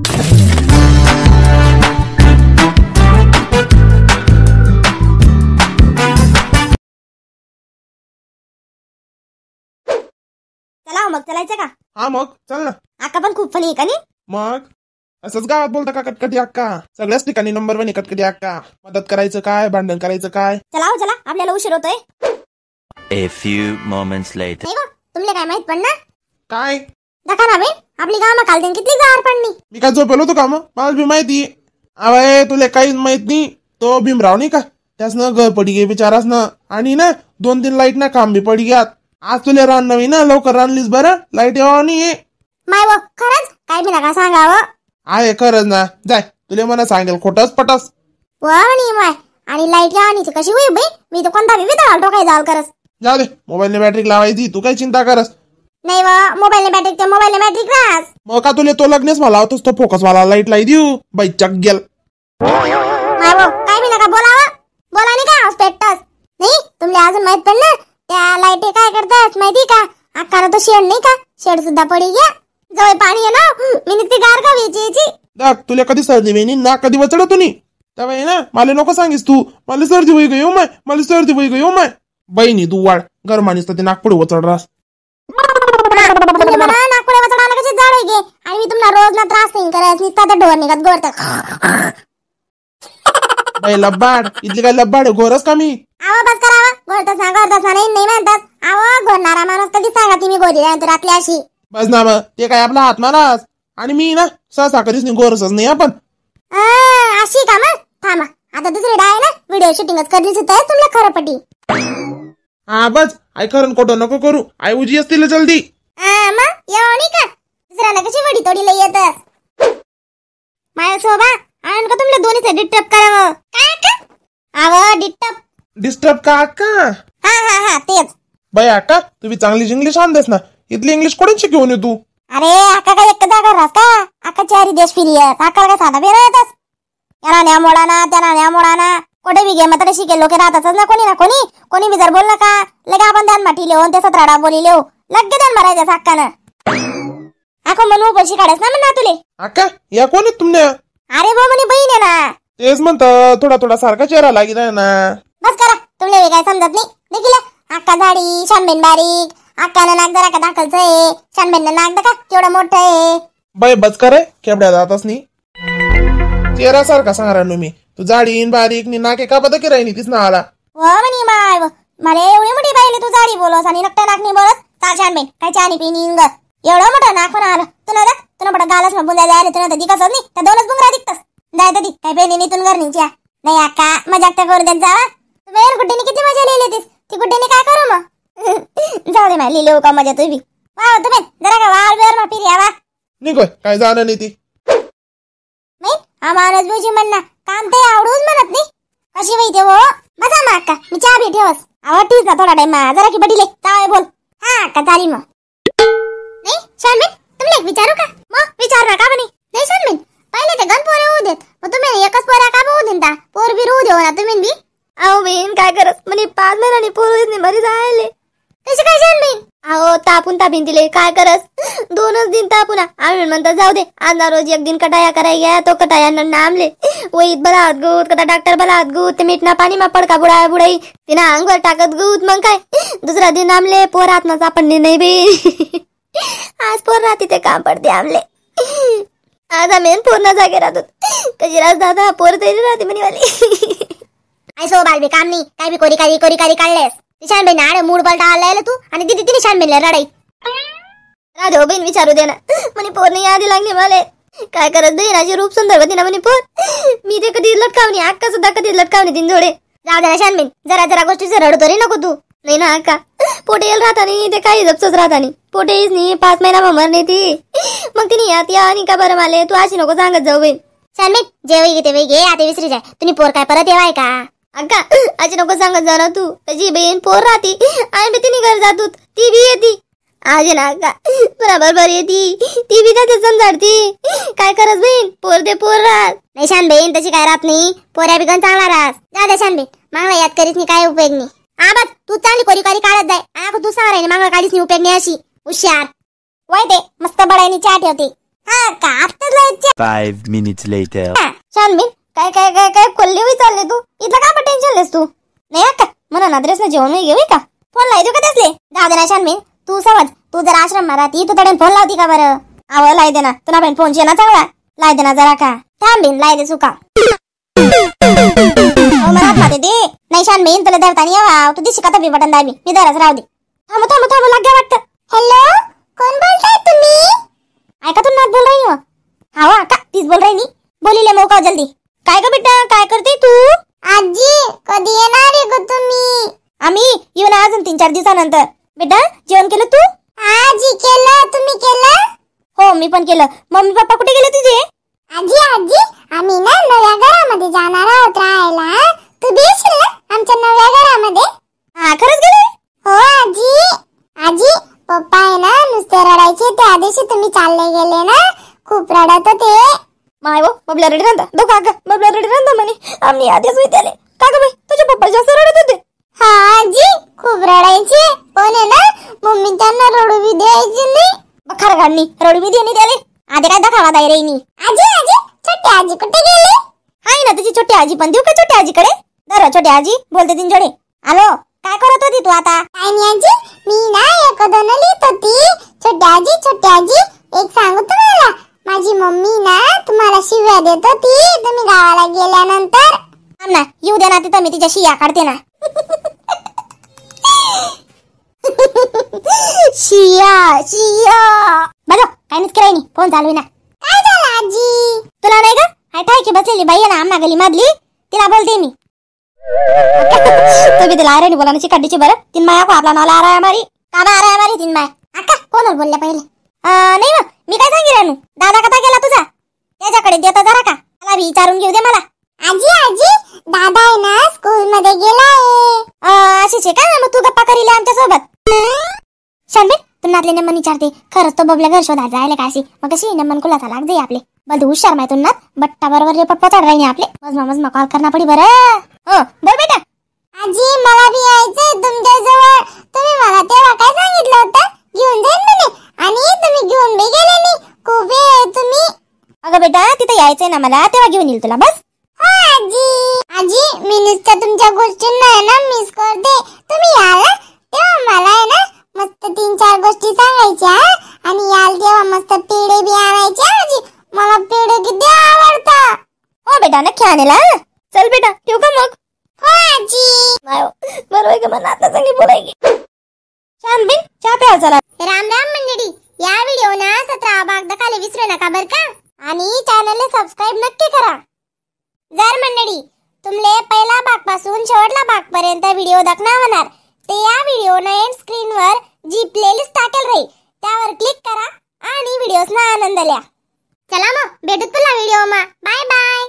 चला हो मग चलायचं का हा मग चल ना अक्का पण खूप फनी आहे मग असंच गावात बोलता का कटकटी अक्का सगळ्याच ठिकाणी नंबर वन कटकटी अक्का मदत करायचं काय भांडण करायचं काय चला हो, चला आपल्याला उशीर होतोय A few moments later. काय माहित पण ना काय दाखा ना बे आपली कामं काल दिन किती गार पडली मी काय झोपेलो तो काम मला बी माहिती अरे तुला काही माहित नाही तो भीमराव नाही का त्यासनं घर पडी गे बिचारास ना आणि ना दोन तीन लाईट ना काम बी पडी घ्यात आज तुले रान नवी ना लवकर रानलीस बरं लाईट यावं नाही माय वो खरंच काय मी नका सांगावं आहे खरंच ना जाय तुले मला सांगेल खोटस पटस वणी माय आणि लाईट लावणीची कशी होई बाई मी तर कोणता विविध घालतो काय जाल करस जा दे ने बॅटरी लावायची तू काय चिंता करस नाही वा मोबाईल ने बॅटरी मोबाईल ने बॅटरी मग का तुले तो लग्नच मला होतोस तो फोकस वाला लाईट लाई देऊ बाई चक गेल काय मी नका बोलावा बोला नाही का स्टेटस नाही तुमले अजून माहित पडलं त्या लाईट काय करतात माहिती का आकारा तो शेड नाही का शेड सुद्धा पडी गया जवळ पाणी आहे ना मी निघते गार का वेची दाख तुला कधी सर्दी वेणी ना कधी वचड तुम्ही त्यावेळी ना मला नको सांगिस तू मला सर्दी होई गयो हो माय मला सर्दी होई गयो हो माय बहिणी तू वाढ गरमानीच तर ते नागपूर वचड रास तुम्ही म्हणा नागपुड्या वचडा आला कशी जाड आहे गे आणि मी तुम्हाला रोज ना त्रास नाही करायचं निघता तर ढोर निघत गोर तर लब्बाड इथली काय लब्बाड आहे? का मी आवा बस करावा गोरतच ना गोरतच ना नाही नाही म्हणतात आवा घोरणारा माणूस कधी सांगा तुम्ही गोदी नंतर रात्री अशी बस ना मग ते काय आपला हात माराच आणि मी ना सहसा कधीच नाही गोरसच नाही आपण आ, अशी का मग थांबा आता दुसरी डाय ना व्हिडिओ शूटिंगच करण्याची सुद्धा तुम्हाला खरं पटी हा बस ऐकरण खरं नको करू आई उजी असतील जल्दी मग येवा नाही जरा ना कशी वडी तोडीला येतस माया शोभा आणि का तुमले दोन्ही दोन्हीचं डिस्टर्ब कराव काय का आव डिस्टर्ब डिस्टर्ब का का हा हा हा तेच बाई आका तुम्ही चांगली इंग्लिश आणतेस ना इतली इंग्लिश कोणाची शिकवून तू अरे आका का एक जागा राहत का आका चारी देश फिरियत आका काय साधा बेरा येतस याना न्या मोडाना त्याना न्या मोडाना कोठे बी गेम तर शिकेल लोक राहतातच ना कोणी ना कोणी कोणी बी जर बोललं का लगे आपण ध्यान माठी लिहून त्याचा त्राडा बोली लिहू लगे दोन भरायच्या हक्कानं आखो म्हणू पैसे काढायच ना म्हणा तुले अक्का या कोण आहेत तुमने अरे भाऊ म्हणे बहीण आहे ना तेच म्हणतं थोडा थोडा सारखा चेहरा लागी ना बस करा तुमले हे काय समजत नाही देखील अक्का झाडी शानबेन बारीक अक्कानं नाक जरा का दाखलचं आहे शानबेन नाक का केवढं मोठ आहे बाई बस करे केवढ्या जातच नाही चेहरा सारखा सांगा मी तू जाडीन बारीक नी नाके का बदकी राहिनी तीच ना आला व हो म्हणे माय मला एवढी मोठी बाईले तू जाडी बोलस आणि नक्का थांबेल काय चहा पिणी इंग एवढं मोठं नाकून आलं तुला देख तुला पडा गालच मग बुंदा जायला तुला तर दिकस नाही त्या दोनच बुंगरा दिकतस जाय तर काय पेनी नितून घर निच्या नाही अक्का मजाक तर करू त्यांचा तू बाहेर गुड्डीने किती मजा लिहिली होतीस ती गुड्डीने काय करू मग जाऊ दे मला लिहिली का मजा तुम्ही वा तुम्ही जरा का वाळ बिवर माफी या वा निघोय काय जाणं नाही ती हा मानस भाऊजी म्हणणं काम ते आवडूच म्हणत नाही कशी माहिती हो बसा ना अक्का मी चहा बी ठेवस आवडतीच ना थोडा टाइम जरा की बडिले काय बोल हा का झाली मग नाही शानबीन तुम्हाला एक विचारू का मग विचार ना का बने नाही शानबीन पहिले ते गण पोरं होऊ देत मग तुम्ही एकच पोरा का होऊ देता पोर बी होऊ देऊ ना तुम्ही बी अहो बीन काय करत म्हणे पाच महिन्याने पोर मरी जायले कशी काय शानबीन तापून तापीन दिले काय करस दोनच दिन तापुना आम्ही म्हणता जाऊ दे आज रोज एक दिन कटाया कराय गया तो कटाया नामले वहीत बला हात गुत कदा डॉक्टर बला हात गुत ते मिठना पाणी मा पडका बुडा बुडाई तिना अंगवर टाकत गुत मग काय दुसरा दिन आमले पोर आत्मा सापडणे नाही बे आज पोर राहते ते काम पडते आमले आज आम्ही पूर्ण जागे राहतो कशी राज दादा पोर तरी राहते म्हणे वाली आई सो बाल भी काम नाही काय बी कोरी काही कोरी कारी काढलेस निशान बहिणी आड मूड बलटा आलायला तू आणि दिदी ती निशान रडाई राधे हो बहीण विचारू दे ना म्हणे पोरने यादी लागली मला काय करत राजे रूप सुंदर होती ना म्हणे पोर मी ते कधी लटकावणी अक्का सुद्धा कधी लटकावणी दिन जोडे जाऊ दे निशान बहीण जरा जरा गोष्टीचं रडतो रे नको तू नाही ना अक्का पोटे येईल राहता नाही ते काही जपच राहता नाही पोटे येईस नाही पाच महिना ममर नाही ती मग तिने यात या आणि का बरं माले तू अशी नको सांगत जाऊ बहीण शान बहीण जे वेगे ते वेगे आता विसरी जाय तुम्ही पोर काय परत येवाय का अक्का आजी नको सांगत जा तू तुझी बहीण पोर राहते आणि मी तिने घर जातो ती बी येते आजी ना अक्का बराबर बरी येते ती बी काय समजाडते काय करत बहीण पोर दे पोर राहत नाही शान बहीण तशी काय राहत नाही पोऱ्या बिगन चांगला राहत जा द्या शान बहीण मांगला याद करीत नाही काय उपयोग नाही बघ तू चांगली कोरी काढत जाय आखो तू सारा मांगला काढीस नाही उपयोग नाही अशी हुशार वय दे मस्त बडायनी चाट ठेवते हा का आत्ताच फाईव्ह मिनिट्स लेटर शान बहीण काय काय काय काय कोल्ली होई चालले तू इथलं का टेन्शन लेस तू नाही का मला नाद्रेस ना जेवण घेऊ का फोन लाय देऊ का असले दादा ना शान तू समज तू जर आश्रम मारा ती तू तडन फोन लावती का बरं आव लाय देना तुला पण फोन ना चांगला लाय देना जरा का थांबीन लाय दे सुका हो, मनात दे नाही शान मी तुला धरताना यावा तू दिशी का तबी बटन दाबी मी दरच राहू दे थांब थांब थांब लागे वाटत हॅलो कोण बोलताय तुम्ही ऐका तू नात बोल रही हो हा का तीच बोल रही नी बोलिले मौका जल्दी काय ग बेटा काय करते तू आजी कधी येणार आहे ग तुम्ही आम्ही येऊन अजून तीन चार दिवसानंतर बेटा जेवण केलं तू आजी केलं तुम्ही केलं हो मी पण केलं मम्मी पप्पा कुठे गेले तुझे मबला रेडी रांधा दो काका मबला रेडी रांधा म्हणे आम्ही आधीच विद्यालय काका बाई तुझे पप्पा जास्त रडत होते हा जी खूप रडायचे पण आहे ना मम्मी त्यांना रडू बी द्यायची नाही बखार काढणी रडू बी देणे त्याले आधी काय दाखवा दाई रेनी आजी आजी छोटी आजी कुठे गेली हाय ना तुझी छोटी आजी पण देऊ का छोटी आजीकडे दर छोटी आजी बोलते तिंजोडे आलो काय करत होती तू आता काय नाही आजी मी ना एक दोन लिहित होती छोटी आजी छोटी आजी एक सांगू तुम्हाला माझी मम्मी ना तुम्हाला शिव्या देत होती तुम्ही गावाला गेल्यानंतर ना येऊ दे ना तिथं मी तिच्या शिया काढते ना शिया शिया बघ काय नच करायनी फोन चालू ना काय झालं आजी तुला नाही का काय की बसलेली बाई ना आम्हा गली मधली तिला बोलते मी तुम्ही तिला आरे बोला ना शिकाडीची बरं तीन माया आपला नाला आराया मारी का आराया मारी तीन माया आका कोण बोलल्या पहिले नाही मग मी काय सांगितलं रानू दादा कसा गेला तुझा त्याच्याकडे देता जरा का मला विचारून घेऊ दे मला आजी आजी दादा आहे ना स्कूल मध्ये गेलाय अशीच आहे का मग तू गप्पा करील आमच्या सोबत शांबे तू नातले विचारते खरंच तो बबल्या घर शोधा जायला का अशी मग कशी मन कुला लाग दे आपले बल हुशार माहिती ना बट्टा बरोबर रे पप्पा चढ राही आपले मजमा मजमा कॉल करना पडी बरं हो बोल बेटा आजी मला भी यायचंय तुमच्या जवळ तुम्ही मला तेव्हा काय कुबे तुम्ही अगं बेटा तिथे यायचंय ना मला तेव्हा घेऊन येईल तुला बस हो आजी आजी मी नुसतं तुमच्या गोष्टींना आहे ना मिस करते तुम्ही याल तेव्हा मला आहे ना मस्त तीन चार गोष्टी सांगायच्या आणि याल तेव्हा मस्त पेढे बी आणायचे आजी मला पेढे किती आवडता हो बेटा नक्की आणला चल बेटा ठेवू का मग हो आजी हो, बरोबर का मला आता चांगली बोलायची छान बिन चहा प्यायला चला राम राम मंडळी या व्हिडिओ ना सतरा भाग खाली विसरू नका बर का आणि चॅनलला सबस्क्राईब नक्की करा जर मंडळी तुमले पहिला भाग पासून शेवटला भाग पर्यंत व्हिडिओ दखना होणार ते या व्हिडिओ न एंड स्क्रीन वर जी प्लेलिस्ट टाकेल राहील त्यावर क्लिक करा आणि व्हिडिओ ना आनंद लिया चला मग भेटू तुला व्हिडिओ मा बाय बाय